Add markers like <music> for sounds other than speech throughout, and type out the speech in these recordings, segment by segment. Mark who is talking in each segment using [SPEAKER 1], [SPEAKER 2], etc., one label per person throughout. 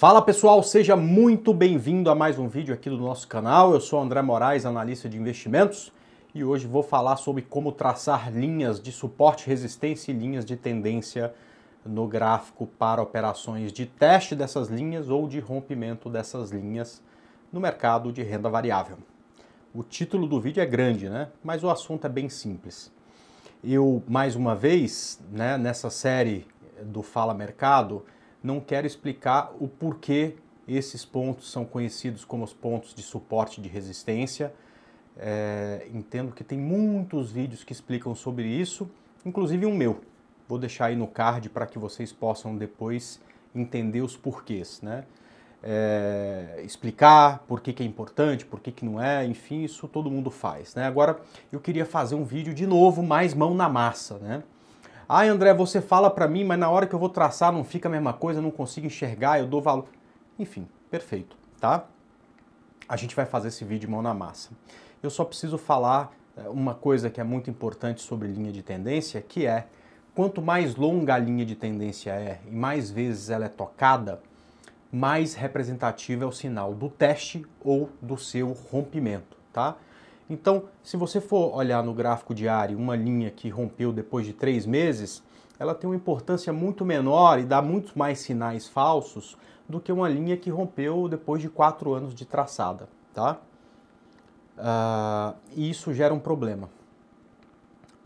[SPEAKER 1] Fala pessoal, seja muito bem-vindo a mais um vídeo aqui do nosso canal. Eu sou André Moraes, analista de investimentos, e hoje vou falar sobre como traçar linhas de suporte, resistência e linhas de tendência no gráfico para operações de teste dessas linhas ou de rompimento dessas linhas no mercado de renda variável. O título do vídeo é grande, né? Mas o assunto é bem simples. Eu mais uma vez, né, nessa série do Fala Mercado, não quero explicar o porquê esses pontos são conhecidos como os pontos de suporte de resistência. É, entendo que tem muitos vídeos que explicam sobre isso, inclusive um meu. Vou deixar aí no card para que vocês possam depois entender os porquês, né? É, explicar por que, que é importante, por que, que não é, enfim, isso todo mundo faz, né? Agora eu queria fazer um vídeo de novo, mais mão na massa, né? Ah, André, você fala para mim, mas na hora que eu vou traçar não fica a mesma coisa, não consigo enxergar, eu dou valor. Enfim, perfeito, tá? A gente vai fazer esse vídeo mão na massa. Eu só preciso falar eh, uma coisa que é muito importante sobre linha de tendência, que é quanto mais longa a linha de tendência é e mais vezes ela é tocada, mais representativo é o sinal do teste ou do seu rompimento, tá? Então, se você for olhar no gráfico diário uma linha que rompeu depois de três meses, ela tem uma importância muito menor e dá muitos mais sinais falsos do que uma linha que rompeu depois de quatro anos de traçada, tá? Uh, e isso gera um problema,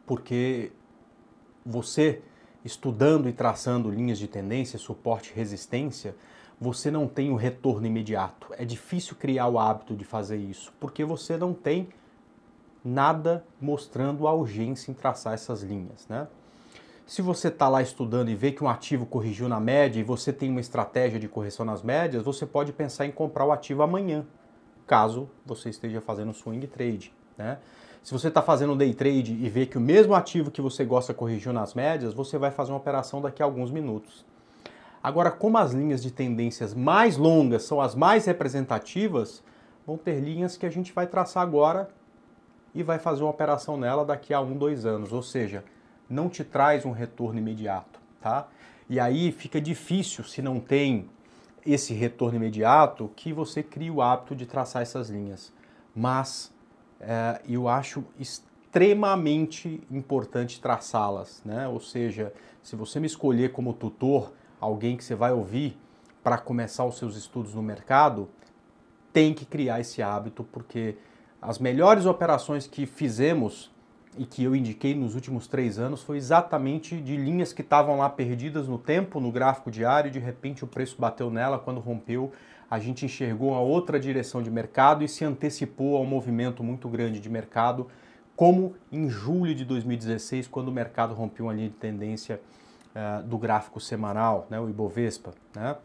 [SPEAKER 1] porque você estudando e traçando linhas de tendência, suporte e resistência, você não tem o retorno imediato. É difícil criar o hábito de fazer isso, porque você não tem nada mostrando a urgência em traçar essas linhas, né? Se você está lá estudando e vê que um ativo corrigiu na média e você tem uma estratégia de correção nas médias, você pode pensar em comprar o ativo amanhã, caso você esteja fazendo swing trade. Né? Se você está fazendo day trade e vê que o mesmo ativo que você gosta corrigiu nas médias, você vai fazer uma operação daqui a alguns minutos. Agora, como as linhas de tendências mais longas são as mais representativas, vão ter linhas que a gente vai traçar agora e vai fazer uma operação nela daqui a um, dois anos. Ou seja, não te traz um retorno imediato, tá? E aí fica difícil, se não tem esse retorno imediato, que você crie o hábito de traçar essas linhas. Mas é, eu acho extremamente importante traçá-las, né? Ou seja, se você me escolher como tutor, alguém que você vai ouvir para começar os seus estudos no mercado, tem que criar esse hábito, porque as melhores operações que fizemos e que eu indiquei nos últimos três anos foi exatamente de linhas que estavam lá perdidas no tempo, no gráfico diário, e de repente o preço bateu nela quando rompeu. A gente enxergou a outra direção de mercado e se antecipou a um movimento muito grande de mercado, como em julho de 2016, quando o mercado rompeu uma linha de tendência uh, do gráfico semanal, né, o Ibovespa. Né?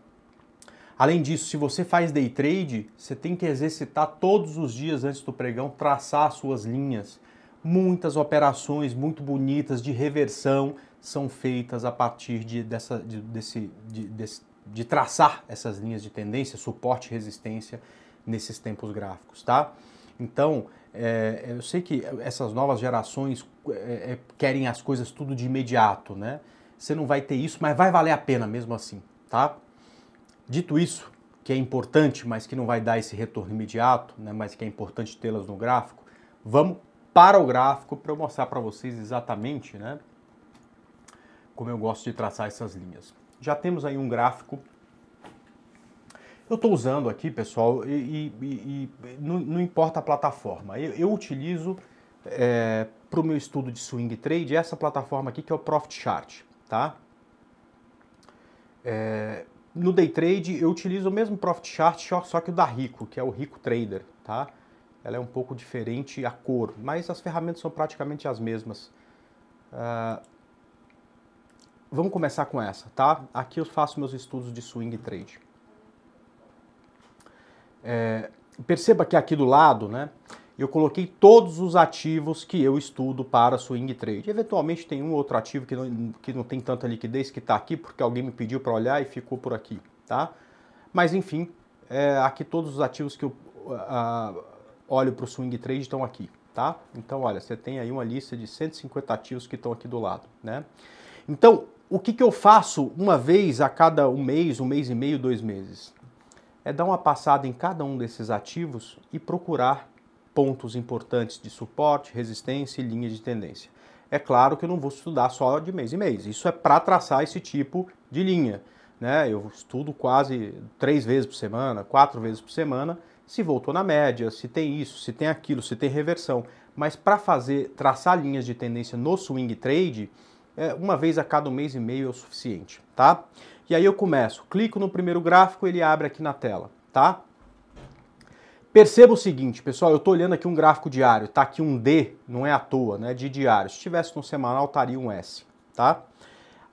[SPEAKER 1] Além disso, se você faz day trade, você tem que exercitar todos os dias antes do pregão, traçar suas linhas. Muitas operações muito bonitas de reversão são feitas a partir de, dessa, de, desse, de, de traçar essas linhas de tendência, suporte e resistência nesses tempos gráficos, tá? Então, é, é, eu sei que essas novas gerações é, é, querem as coisas tudo de imediato, né? Você não vai ter isso, mas vai valer a pena mesmo assim, tá? Dito isso, que é importante, mas que não vai dar esse retorno imediato, né, mas que é importante tê-las no gráfico, vamos para o gráfico para eu mostrar para vocês exatamente né, como eu gosto de traçar essas linhas. Já temos aí um gráfico. Eu estou usando aqui, pessoal, e, e, e não, não, importa a plataforma. Eu, eu utilizo é, para o meu estudo de swing trade essa plataforma aqui que é o Profit Chart, tá? É, no day trade eu utilizo o mesmo profit chart, só que o da Rico, que é o Rico Trader, tá? Ela é um pouco diferente a cor, mas as ferramentas são praticamente as mesmas. Uh, vamos começar com essa, tá? Aqui eu faço meus estudos de swing trade. É, perceba que aqui do lado, né? eu coloquei todos os ativos que eu estudo para swing trade. Eventualmente tem um outro ativo que não, que não tem tanta liquidez que está aqui porque alguém me pediu para olhar e ficou por aqui, tá? Mas enfim, é, aqui todos os ativos que eu olho para o swing trade estão aqui, tá? Então olha, você tem aí uma lista de 150 ativos que estão aqui do lado, né? Então, o que, que eu faço uma vez a cada um mês, um mês e meio, dois meses? É dar uma passada em cada um desses ativos e procurar pontos importantes de suporte, resistência e linha de tendência. É claro que eu não vou estudar só de mês em mês, isso é para traçar esse tipo de linha. Né? Eu estudo quase três vezes por semana, quatro vezes por semana, se voltou na média, se tem isso, se tem aquilo, se tem reversão. Mas para fazer traçar linhas de tendência no swing trade, é, uma vez a cada mês e meio é o suficiente, tá? E aí eu começo, clico no primeiro gráfico, ele abre aqui na tela, tá? Perceba o seguinte, pessoal, eu estou olhando aqui um gráfico diário, tá aqui um D, não é à toa, né, de diário. Se tivesse no semanal, estaria um S, tá?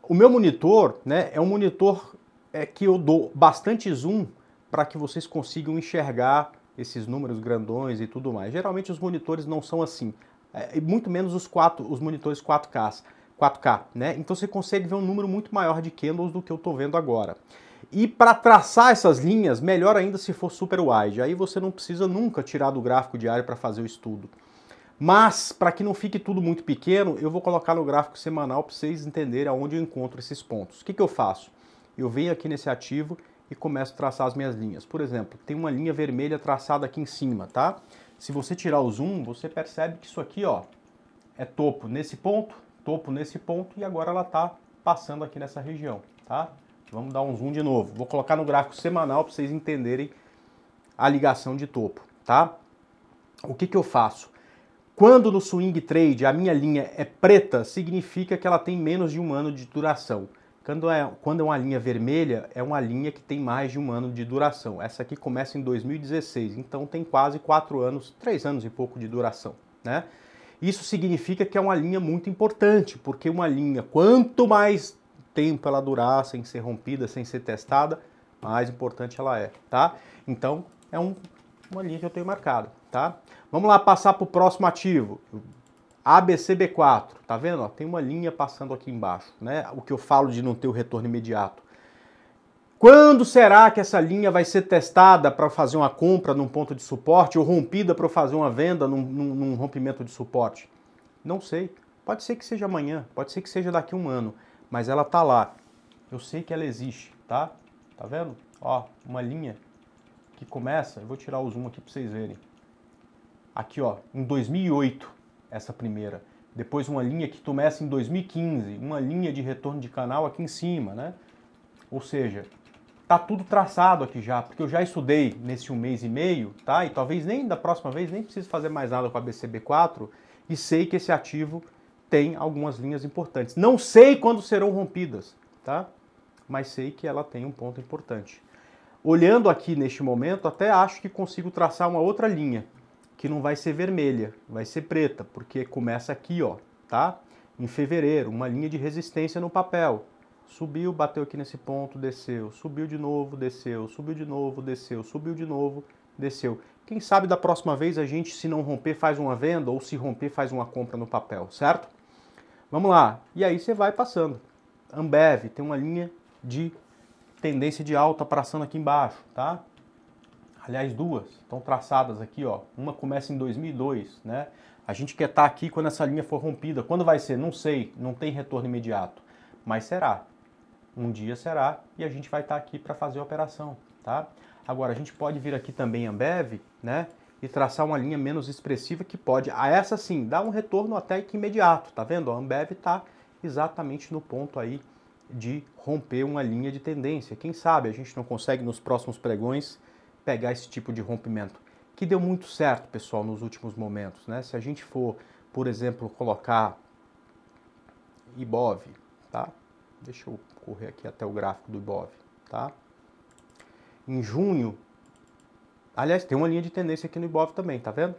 [SPEAKER 1] O meu monitor, né, é um monitor é, que eu dou bastante zoom para que vocês consigam enxergar esses números grandões e tudo mais. Geralmente os monitores não são assim, é, muito menos os quatro, os monitores 4K, 4K, né? Então você consegue ver um número muito maior de candles do que eu estou vendo agora. E para traçar essas linhas, melhor ainda se for super wide. Aí você não precisa nunca tirar do gráfico diário para fazer o estudo. Mas, para que não fique tudo muito pequeno, eu vou colocar no gráfico semanal para vocês entenderem aonde eu encontro esses pontos. O que, que eu faço? Eu venho aqui nesse ativo e começo a traçar as minhas linhas. Por exemplo, tem uma linha vermelha traçada aqui em cima, tá? Se você tirar o zoom, você percebe que isso aqui, ó, é topo nesse ponto, topo nesse ponto e agora ela está passando aqui nessa região, tá? Vamos dar um zoom de novo. Vou colocar no gráfico semanal para vocês entenderem a ligação de topo, tá? O que, que eu faço? Quando no swing trade a minha linha é preta, significa que ela tem menos de um ano de duração. Quando é, quando é uma linha vermelha, é uma linha que tem mais de um ano de duração. Essa aqui começa em 2016, então tem quase quatro anos, três anos e pouco de duração, né? Isso significa que é uma linha muito importante, porque uma linha, quanto mais tempo ela durar sem ser rompida, sem ser testada, mais importante ela é, tá? Então, é um, uma linha que eu tenho marcado, tá? Vamos lá passar para o próximo ativo. ABCB4, tá vendo? Ó, tem uma linha passando aqui embaixo, né? O que eu falo de não ter o retorno imediato. Quando será que essa linha vai ser testada para fazer uma compra num ponto de suporte ou rompida para fazer uma venda num, num, num rompimento de suporte? Não sei. Pode ser que seja amanhã, pode ser que seja daqui a um ano mas ela tá lá. Eu sei que ela existe, tá? Tá vendo? Ó, uma linha que começa, eu vou tirar o zoom aqui para vocês verem. Aqui, ó, em 2008, essa primeira. Depois uma linha que começa em 2015, uma linha de retorno de canal aqui em cima, né? Ou seja, tá tudo traçado aqui já, porque eu já estudei nesse um mês e meio, tá? E talvez nem da próxima vez nem precise fazer mais nada com a BCB4 e sei que esse ativo tem algumas linhas importantes. Não sei quando serão rompidas, tá? Mas sei que ela tem um ponto importante. Olhando aqui neste momento, até acho que consigo traçar uma outra linha, que não vai ser vermelha, vai ser preta, porque começa aqui, ó, tá? Em fevereiro, uma linha de resistência no papel. Subiu, bateu aqui nesse ponto, desceu, subiu de novo, desceu, subiu de novo, desceu, subiu de novo, desceu. Quem sabe da próxima vez a gente, se não romper, faz uma venda ou se romper, faz uma compra no papel, certo? Vamos lá. E aí você vai passando. Ambev tem uma linha de tendência de alta traçando aqui embaixo, tá? Aliás, duas estão traçadas aqui, ó. Uma começa em 2002, né? A gente quer estar tá aqui quando essa linha for rompida. Quando vai ser? Não sei, não tem retorno imediato, mas será. Um dia será e a gente vai estar tá aqui para fazer a operação, tá? Agora a gente pode vir aqui também Ambev, né? e traçar uma linha menos expressiva que pode, a ah, essa sim, dar um retorno até que imediato, tá vendo? A Ambev está exatamente no ponto aí de romper uma linha de tendência. Quem sabe a gente não consegue nos próximos pregões pegar esse tipo de rompimento, que deu muito certo, pessoal, nos últimos momentos, né? Se a gente for, por exemplo, colocar Ibov, tá? Deixa eu correr aqui até o gráfico do Ibov, tá? Em junho, Aliás, tem uma linha de tendência aqui no Ibov também, tá vendo?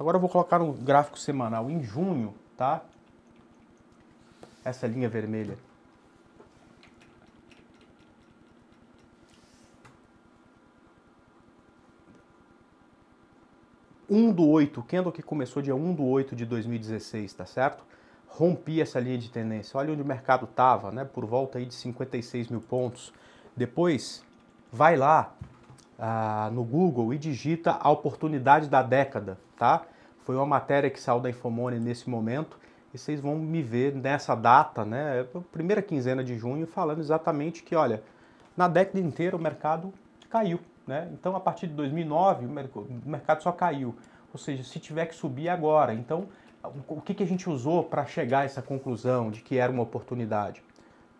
[SPEAKER 1] Agora eu vou colocar no gráfico semanal em junho, tá? Essa linha vermelha. Um do 8, o candle que começou dia 1 do 8 de 2016, tá certo? Rompi essa linha de tendência. Olha onde o mercado tava, né? Por volta aí de 56 mil pontos. Depois, vai lá, ah, no Google e digita a oportunidade da década, tá? Foi uma matéria que saiu da Infomone nesse momento e vocês vão me ver nessa data, né? Primeira quinzena de junho, falando exatamente que, olha, na década inteira o mercado caiu, né? Então, a partir de 2009, o mercado só caiu. Ou seja, se tiver que subir agora. Então, o que, que a gente usou para chegar a essa conclusão de que era uma oportunidade?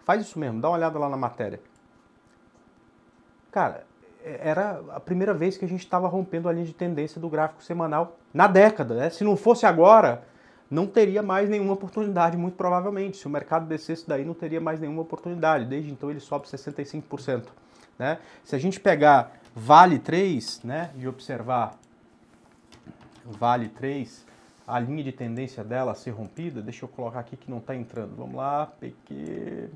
[SPEAKER 1] Faz isso mesmo, dá uma olhada lá na matéria. Cara, é, era a primeira vez que a gente estava rompendo a linha de tendência do gráfico semanal na década. Né? Se não fosse agora, não teria mais nenhuma oportunidade, muito provavelmente. Se o mercado descesse daí, não teria mais nenhuma oportunidade. Desde então ele sobe 65%. Né? Se a gente pegar Vale 3 né, e observar Vale 3, a linha de tendência dela ser rompida, deixa eu colocar aqui que não está entrando. Vamos lá, PQ.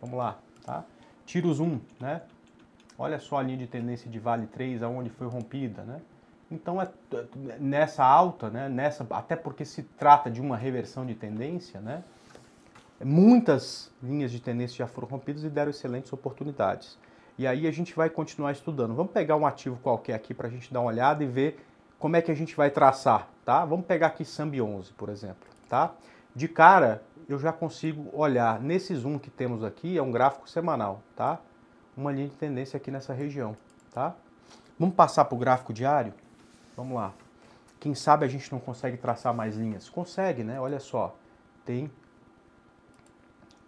[SPEAKER 1] Vamos lá, tá? tiro zoom, né? Olha só a linha de tendência de vale 3, aonde foi rompida, né? Então, é, nessa alta, né, nessa, até porque se trata de uma reversão de tendência, né, muitas linhas de tendência já foram rompidas e deram excelentes oportunidades. E aí a gente vai continuar estudando. Vamos pegar um ativo qualquer aqui para a gente dar uma olhada e ver como é que a gente vai traçar, tá? Vamos pegar aqui Sambi 11, por exemplo, tá? De cara, eu já consigo olhar nesse zoom que temos aqui, é um gráfico semanal, tá? Uma linha de tendência aqui nessa região, tá? Vamos passar para o gráfico diário? Vamos lá. Quem sabe a gente não consegue traçar mais linhas? Consegue, né? Olha só, tem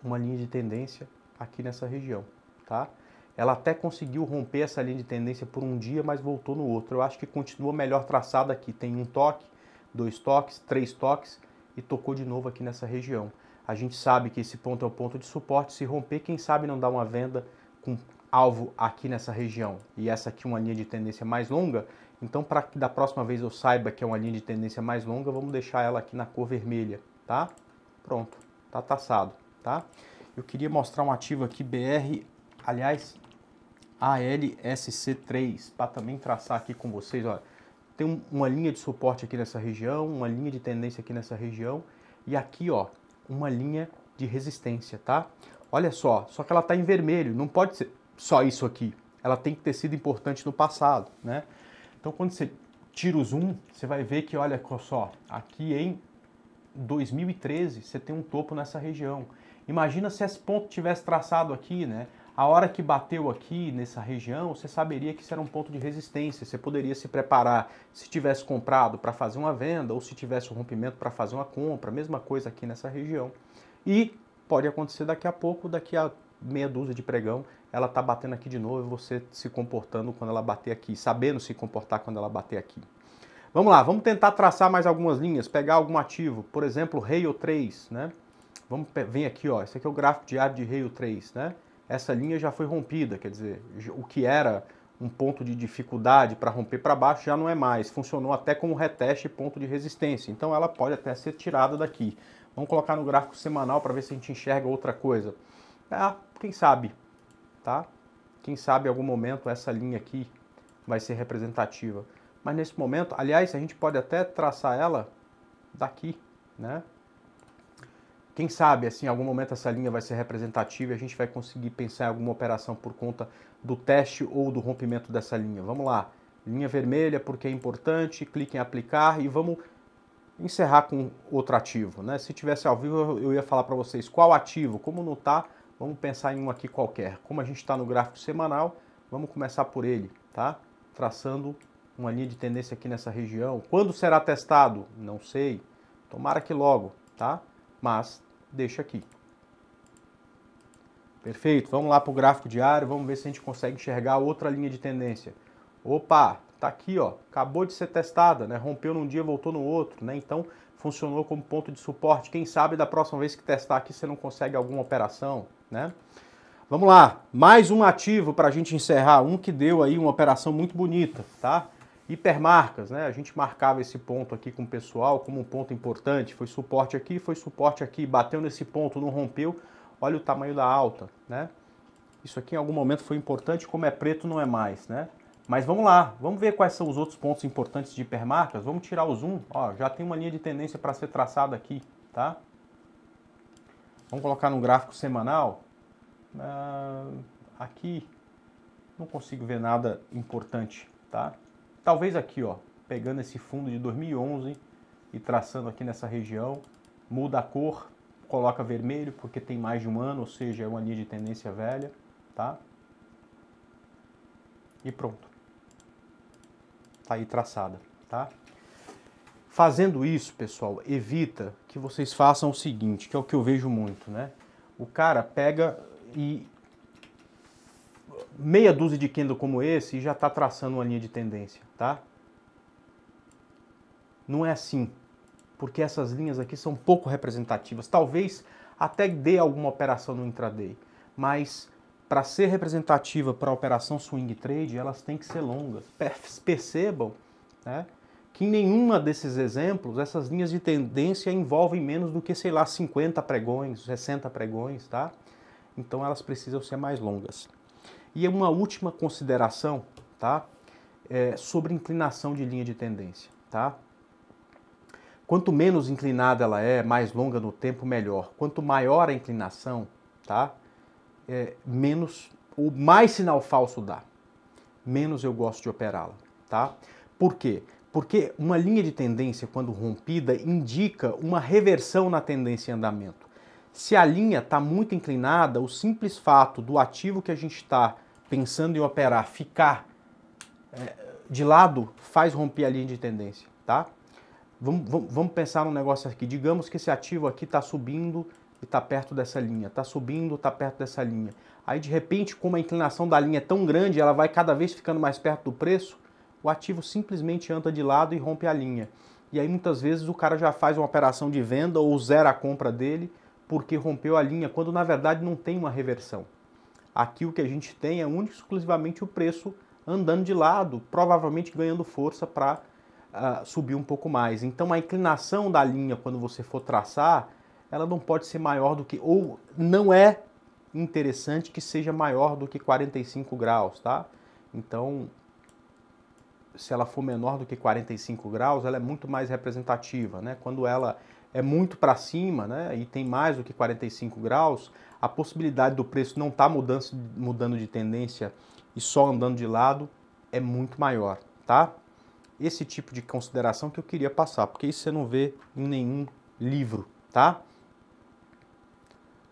[SPEAKER 1] uma linha de tendência aqui nessa região, tá? Ela até conseguiu romper essa linha de tendência por um dia, mas voltou no outro. Eu acho que continua melhor traçada aqui. Tem um toque, dois toques, três toques e tocou de novo aqui nessa região. A gente sabe que esse ponto é o ponto de suporte. Se romper, quem sabe não dá uma venda com alvo aqui nessa região e essa aqui é uma linha de tendência mais longa. Então, para que da próxima vez eu saiba que é uma linha de tendência mais longa, vamos deixar ela aqui na cor vermelha, tá? Pronto, tá taçado, tá? Eu queria mostrar um ativo aqui BR, aliás, ALSC3, para também traçar aqui com vocês, olha. Tem uma linha de suporte aqui nessa região, uma linha de tendência aqui nessa região e aqui, ó, uma linha de resistência, tá? Olha só, só que ela está em vermelho, não pode ser só isso aqui. Ela tem que ter sido importante no passado, né? Então quando você tira o zoom, você vai ver que, olha só, aqui em 2013 você tem um topo nessa região. Imagina se esse ponto tivesse traçado aqui, né? a hora que bateu aqui nessa região, você saberia que isso era um ponto de resistência. Você poderia se preparar se tivesse comprado para fazer uma venda ou se tivesse um rompimento para fazer uma compra. Mesma coisa aqui nessa região. E pode acontecer daqui a pouco, daqui a meia dúzia de pregão, ela está batendo aqui de novo e você se comportando quando ela bater aqui, sabendo se comportar quando ela bater aqui. Vamos lá, vamos tentar traçar mais algumas linhas, pegar algum ativo, por exemplo, Rail 3, né? Vamos vem aqui, ó, esse aqui é o gráfico diário de Rail 3, né? essa linha já foi rompida, quer dizer, o que era um ponto de dificuldade para romper para baixo já não é mais, funcionou até como reteste ponto de resistência, então ela pode até ser tirada daqui. Vamos colocar no gráfico semanal para ver se a gente enxerga outra coisa. Ah, quem sabe, tá? Quem sabe em algum momento essa linha aqui vai ser representativa. Mas nesse momento, aliás, a gente pode até traçar ela daqui, né? quem sabe, assim, em algum momento essa linha vai ser representativa e a gente vai conseguir pensar em alguma operação por conta do teste ou do rompimento dessa linha. Vamos lá, linha vermelha porque é importante, clique em aplicar e vamos encerrar com outro ativo, né? Se tivesse ao vivo eu ia falar para vocês qual ativo, como não está, vamos pensar em um aqui qualquer. Como a gente está no gráfico semanal, vamos começar por ele, tá? Traçando uma linha de tendência aqui nessa região. Quando será testado? Não sei. Tomara que logo, tá? Mas deixa aqui. Perfeito, vamos lá para o gráfico diário, vamos ver se a gente consegue enxergar outra linha de tendência. Opa, tá aqui, ó, acabou de ser testada, né? Rompeu num dia, voltou no outro, né? Então funcionou como ponto de suporte. Quem sabe da próxima vez que testar aqui você não consegue alguma operação, né? Vamos lá, mais um ativo para a gente encerrar, um que deu aí uma operação muito bonita, tá? hipermarcas, né? A gente marcava esse ponto aqui com o pessoal como um ponto importante, foi suporte aqui, foi suporte aqui, bateu nesse ponto, não rompeu. Olha o tamanho da alta, né? Isso aqui em algum momento foi importante, como é preto não é mais, né? Mas vamos lá, vamos ver quais são os outros pontos importantes de hipermarcas. Vamos tirar o zoom, ó, já tem uma linha de tendência para ser traçada aqui, tá? Vamos colocar no gráfico semanal. Ah, aqui não consigo ver nada importante, tá? Talvez aqui, ó, pegando esse fundo de 2011 e traçando aqui nessa região, muda a cor, coloca vermelho porque tem mais de um ano, ou seja, é uma linha de tendência velha, tá? E pronto. Tá aí traçada, tá? Fazendo isso, pessoal, evita que vocês façam o seguinte, que é o que eu vejo muito, né? O cara pega e meia dúzia de candle como esse e já está traçando uma linha de tendência tá? Não é assim, porque essas linhas aqui são pouco representativas. Talvez até dê alguma operação no intraday, mas para ser representativa para a operação swing trade, elas têm que ser longas. <laughs> Percebam né, que em nenhuma desses exemplos, essas linhas de tendência envolvem menos do que, sei lá, 50 pregões, 60 pregões, tá? Então elas precisam ser mais longas. E uma última consideração, tá? é, sobre inclinação de linha de tendência, tá? Quanto menos inclinada ela é, mais longa no tempo, melhor. Quanto maior a inclinação, tá? É, menos, ou mais sinal falso dá. Menos eu gosto de operá-la, tá? Por quê? Porque uma linha de tendência, quando rompida, indica uma reversão na tendência em andamento. Se a linha está muito inclinada, o simples fato do ativo que a gente está pensando em operar ficar é, de lado faz romper a linha de tendência, tá? Vamos, vamos, vamos pensar num negócio aqui. Digamos que esse ativo aqui está subindo e está perto dessa linha, está subindo, está perto dessa linha. Aí de repente, como a inclinação da linha é tão grande, ela vai cada vez ficando mais perto do preço, o ativo simplesmente anda de lado e rompe a linha. E aí muitas vezes o cara já faz uma operação de venda ou zera a compra dele porque rompeu a linha, quando na verdade não tem uma reversão. Aqui o que a gente tem é único exclusivamente o preço andando de lado, provavelmente ganhando força para uh, ah, subir um pouco mais. Então a inclinação da linha quando você for traçar, ela não pode ser maior do que ou não é interessante que seja maior do que 45 graus, tá? Então, se ela for menor do que 45 graus, ela é muito mais representativa, né? Quando ela é muito para cima, né, e tem mais do que 45 graus, a possibilidade do preço não estar tá mudando, mudando de tendência e só andando de lado é muito maior, tá? Esse tipo de consideração que eu queria passar, porque isso você não vê em nenhum livro, tá?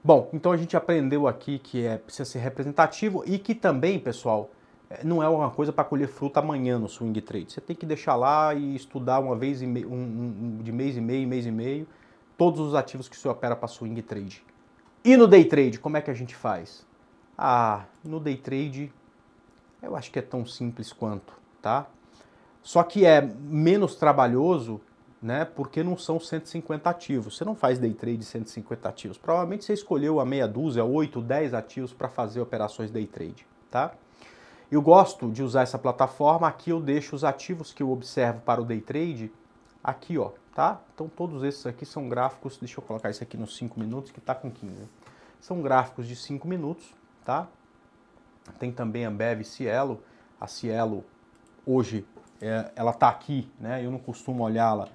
[SPEAKER 1] Bom, então a gente aprendeu aqui que é precisa ser representativo e que também, pessoal, é, não é uma coisa para colher fruta amanhã no swing trade. Você tem que deixar lá e estudar uma vez e meio, um, um, de mês e meio, mês e meio, todos os ativos que você opera para swing trade. E no day trade, como é que a gente faz? Ah, no day trade eu acho que é tão simples quanto, tá? Só que é menos trabalhoso, né? Porque não são 150 ativos. Você não faz day trade de 150 ativos. Provavelmente você escolheu a meia dúzia, 8, 10 ativos para fazer operações day trade, tá? Eu gosto de usar essa plataforma. Aqui eu deixo os ativos que eu observo para o day trade aqui, ó, tá? Então todos esses aqui são gráficos, deixa eu colocar isso aqui nos 5 minutos que tá com 15. São gráficos de 5 minutos, tá? Tem também a Ambev Cielo. A Cielo, hoje, é, ela está aqui, né? Eu não costumo olhá-la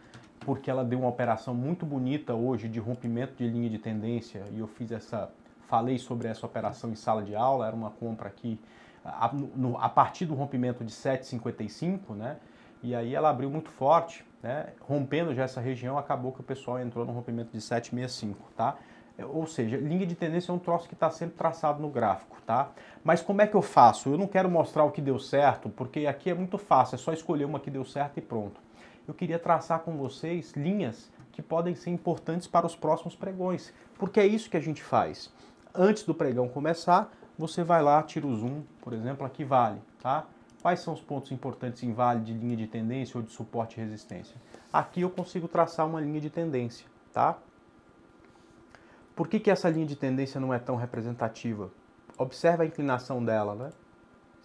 [SPEAKER 1] porque ela deu uma operação muito bonita hoje de rompimento de linha de tendência e eu fiz essa falei sobre essa operação em sala de aula, era uma compra que a, no, a partir do rompimento de 7,55, né? E aí ela abriu muito forte, né? Rompendo já essa região, acabou que o pessoal entrou no rompimento de 7,65, tá? É, ou seja, linha de tendência é um troço que está sempre traçado no gráfico, tá? Mas como é que eu faço? Eu não quero mostrar o que deu certo, porque aqui é muito fácil, é só escolher uma que deu certo e pronto. Eu queria traçar com vocês linhas que podem ser importantes para os próximos pregões, porque é isso que a gente faz. Antes do pregão começar, você vai lá, tira o zoom, por exemplo, aqui vale, tá? Quais são os pontos importantes em vale de linha de tendência ou de suporte e resistência? Aqui eu consigo traçar uma linha de tendência, tá? Por que, que essa linha de tendência não é tão representativa? Observe a inclinação dela, né?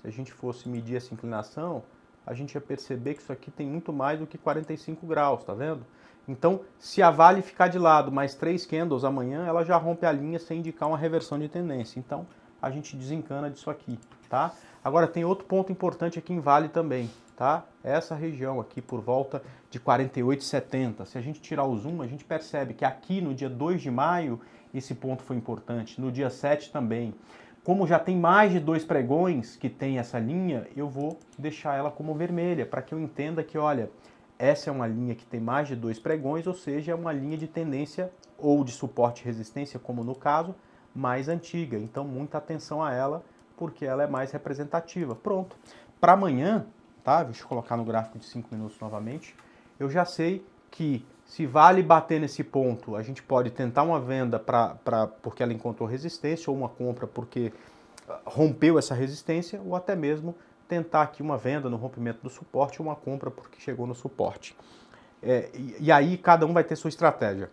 [SPEAKER 1] Se a gente fosse medir essa inclinação, a gente ia perceber que isso aqui tem muito mais do que 45 graus, tá vendo? Então, se a Vale ficar de lado mais três candles amanhã, ela já rompe a linha sem indicar uma reversão de tendência. Então, a gente desencana disso aqui, tá? Agora, tem outro ponto importante aqui em Vale também, tá? Essa região aqui por volta de 48,70. Se a gente tirar o zoom, a gente percebe que aqui no dia 2 de maio esse ponto foi importante. No dia 7 também. Como já tem mais de dois pregões que tem essa linha, eu vou deixar ela como vermelha, para que eu entenda que, olha, essa é uma linha que tem mais de dois pregões, ou seja, é uma linha de tendência ou de suporte e resistência, como no caso, mais antiga. Então, muita atenção a ela, porque ela é mais representativa. Pronto. Para amanhã, tá? Deixa eu colocar no gráfico de 5 minutos novamente. Eu já sei que se vale bater nesse ponto, a gente pode tentar uma venda pra, pra, porque ela encontrou resistência ou uma compra porque ah, rompeu essa resistência ou até mesmo tentar aqui uma venda no rompimento do suporte ou uma compra porque chegou no suporte. É, e, e, aí cada um vai ter sua estratégia.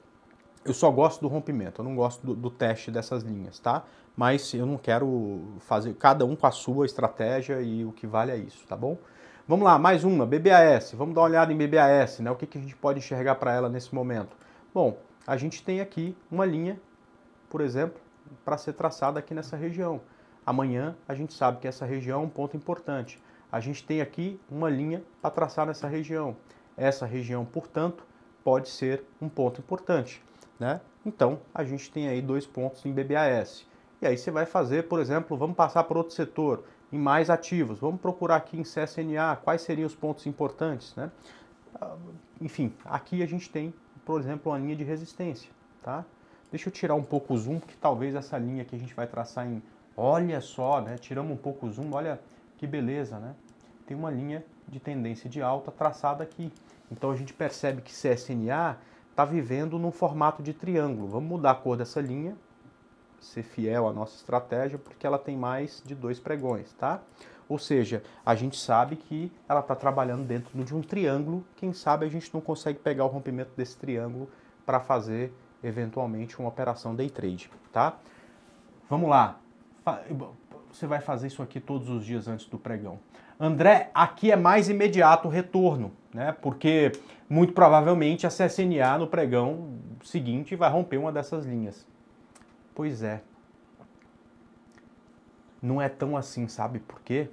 [SPEAKER 1] Eu só gosto do rompimento, eu não gosto do, do, teste dessas linhas, tá? Mas eu não quero fazer cada um com a sua estratégia e o que vale é isso, tá bom? Vamos lá, mais uma, BBAS. Vamos dar uma olhada em BBAS, né? O que, que a gente pode enxergar para ela nesse momento? Bom, a gente tem aqui uma linha, por exemplo, para ser traçada aqui nessa região. Amanhã a gente sabe que essa região é um ponto importante. A gente tem aqui uma linha para traçar nessa região. Essa região, portanto, pode ser um ponto importante. Né? Então, a gente tem aí dois pontos em BBAS. E aí você vai fazer, por exemplo, vamos passar para outro setor em mais ativos. Vamos procurar aqui em CSNA quais seriam os pontos importantes, né? Ah, enfim, aqui a gente tem, por exemplo, uma linha de resistência, tá? Deixa eu tirar um pouco o zoom, porque talvez essa linha que a gente vai traçar em... Olha só, né? Tiramos um pouco o zoom, olha que beleza, né? Tem uma linha de tendência de alta traçada aqui. Então a gente percebe que CSNA está vivendo num formato de triângulo. Vamos mudar a cor dessa linha, ser fiel à nossa estratégia porque ela tem mais de dois pregões, tá? Ou seja, a gente sabe que ela está trabalhando dentro de um triângulo, quem sabe a gente não consegue pegar o rompimento desse triângulo para fazer eventualmente uma operação day trade, tá? Vamos lá. Você vai fazer isso aqui todos os dias antes do pregão. André, aqui é mais imediato o retorno, né? Porque muito provavelmente a CSNA no pregão seguinte vai romper uma dessas linhas. Pois é. Não é tão assim, sabe por quê?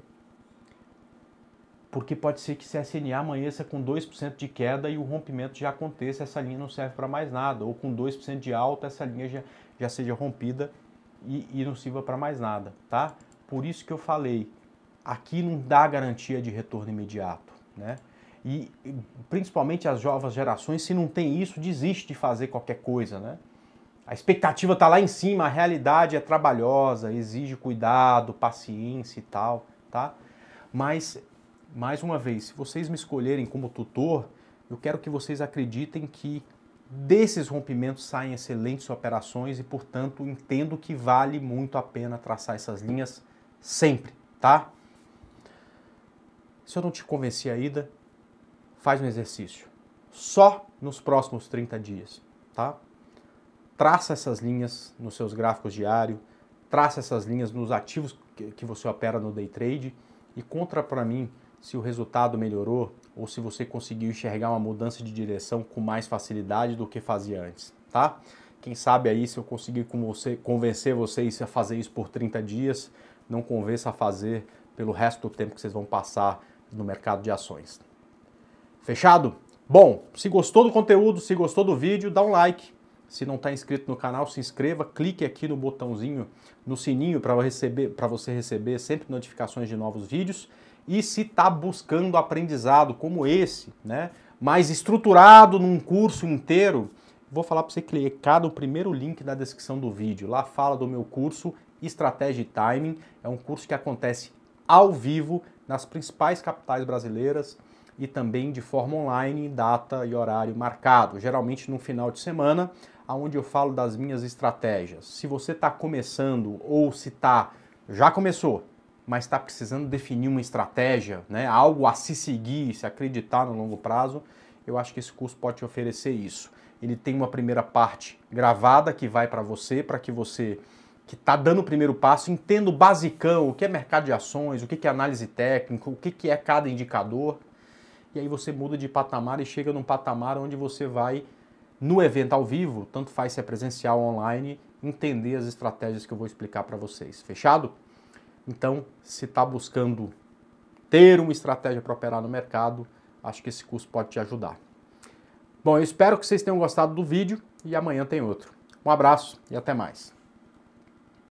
[SPEAKER 1] Porque pode ser que SNA amanheça com 2% de queda e o rompimento já aconteça, essa linha não serve para mais nada. Ou com 2% de alta, essa linha já, já seja rompida e, e não sirva para mais nada, tá? Por isso que eu falei, aqui não dá garantia de retorno imediato, né? E principalmente as jovens gerações, se não tem isso, desiste de fazer qualquer coisa, né? a expectativa está lá em cima, a realidade é trabalhosa, exige cuidado, paciência e tal, tá? Mas, mais uma vez, se vocês me escolherem como tutor, eu quero que vocês acreditem que desses rompimentos saem excelentes operações e, portanto, entendo que vale muito a pena traçar essas linhas sempre, tá? Se eu não te convenci ainda, faz um exercício. Só nos próximos 30 dias, tá? traça essas linhas nos seus gráficos diários, traça essas linhas nos ativos que você opera no day trade e conta para mim se o resultado melhorou ou se você conseguiu enxergar uma mudança de direção com mais facilidade do que fazia antes, tá? Quem sabe aí se eu conseguir com você, convencer vocês a fazer isso por 30 dias, não convença a fazer pelo resto do tempo que vocês vão passar no mercado de ações. Fechado? Bom, se gostou do conteúdo, se gostou do vídeo, dá um like, se não está inscrito no canal, se inscreva, clique aqui no botãozinho, no sininho para receber, para você receber sempre notificações de novos vídeos. E se está buscando aprendizado como esse, né, mais estruturado num curso inteiro, vou falar para você clicar no primeiro link da descrição do vídeo. Lá fala do meu curso Estratégia e Timing. É um curso que acontece ao vivo nas principais capitais brasileiras e também de forma online, data e horário marcado, geralmente no final de semana, aonde eu falo das minhas estratégias. Se você está começando ou se está já começou, mas está precisando definir uma estratégia, né, algo a se seguir, se acreditar no longo prazo, eu acho que esse curso pode te oferecer isso. Ele tem uma primeira parte gravada que vai para você, para que você que está dando o primeiro passo, entenda o basicão, o que é mercado de ações, o que é análise técnica, o que é cada indicador, e aí você muda de patamar e chega num patamar onde você vai, no evento ao vivo, tanto faz se é presencial ou online, entender as estratégias que eu vou explicar para vocês. Fechado? Então, se está buscando ter uma estratégia para operar no mercado, acho que esse curso pode te ajudar. Bom, eu espero que vocês tenham gostado do vídeo e amanhã tem outro. Um abraço e até mais.